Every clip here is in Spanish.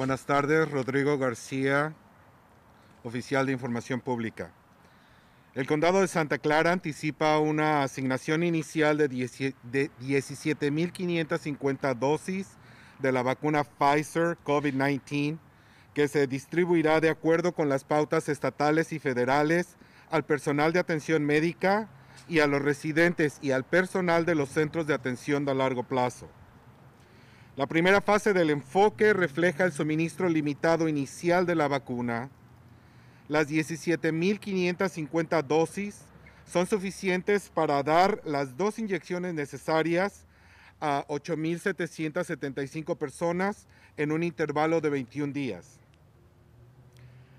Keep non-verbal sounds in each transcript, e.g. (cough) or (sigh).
Buenas tardes, Rodrigo García, oficial de Información Pública. El condado de Santa Clara anticipa una asignación inicial de 17.550 dosis de la vacuna Pfizer COVID-19 que se distribuirá de acuerdo con las pautas estatales y federales al personal de atención médica y a los residentes y al personal de los centros de atención de largo plazo. La primera fase del enfoque refleja el suministro limitado inicial de la vacuna. Las 17.550 dosis son suficientes para dar las dos inyecciones necesarias a 8.775 personas en un intervalo de 21 días.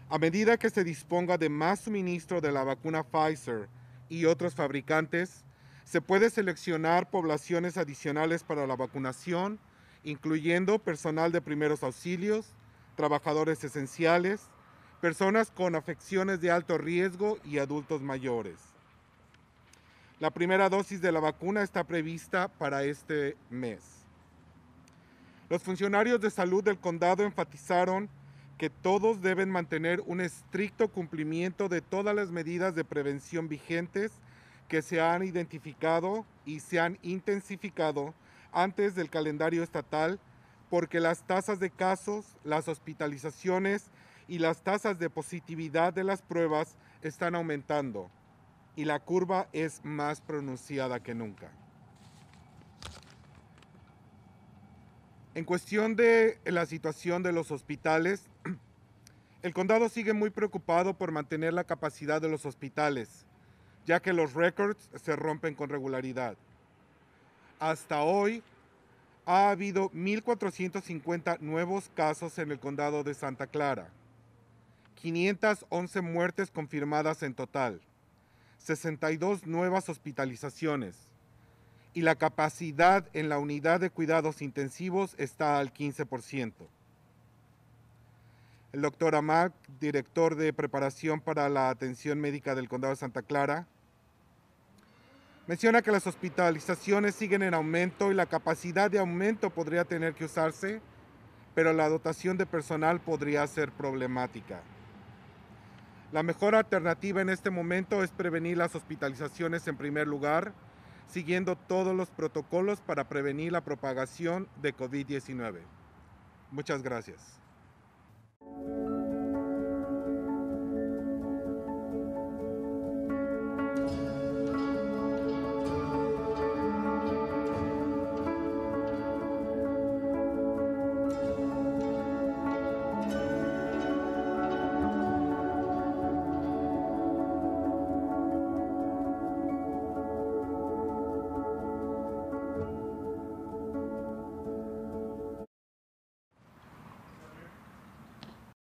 A medida que se disponga de más suministro de la vacuna Pfizer y otros fabricantes, se puede seleccionar poblaciones adicionales para la vacunación incluyendo personal de primeros auxilios, trabajadores esenciales, personas con afecciones de alto riesgo y adultos mayores. La primera dosis de la vacuna está prevista para este mes. Los funcionarios de salud del condado enfatizaron que todos deben mantener un estricto cumplimiento de todas las medidas de prevención vigentes que se han identificado y se han intensificado antes del calendario estatal porque las tasas de casos, las hospitalizaciones y las tasas de positividad de las pruebas están aumentando y la curva es más pronunciada que nunca. En cuestión de la situación de los hospitales, (clears throat) el condado sigue muy preocupado por mantener la capacidad de los hospitales, ya que los récords se rompen con regularidad hasta hoy ha habido 1.450 nuevos casos en el condado de Santa Clara, 511 muertes confirmadas en total, 62 nuevas hospitalizaciones y la capacidad en la unidad de cuidados intensivos está al 15%. El doctor Amac, director de preparación para la atención médica del condado de Santa Clara, Menciona que las hospitalizaciones siguen en aumento y la capacidad de aumento podría tener que usarse, pero la dotación de personal podría ser problemática. La mejor alternativa en este momento es prevenir las hospitalizaciones en primer lugar, siguiendo todos los protocolos para prevenir la propagación de COVID-19. Muchas gracias.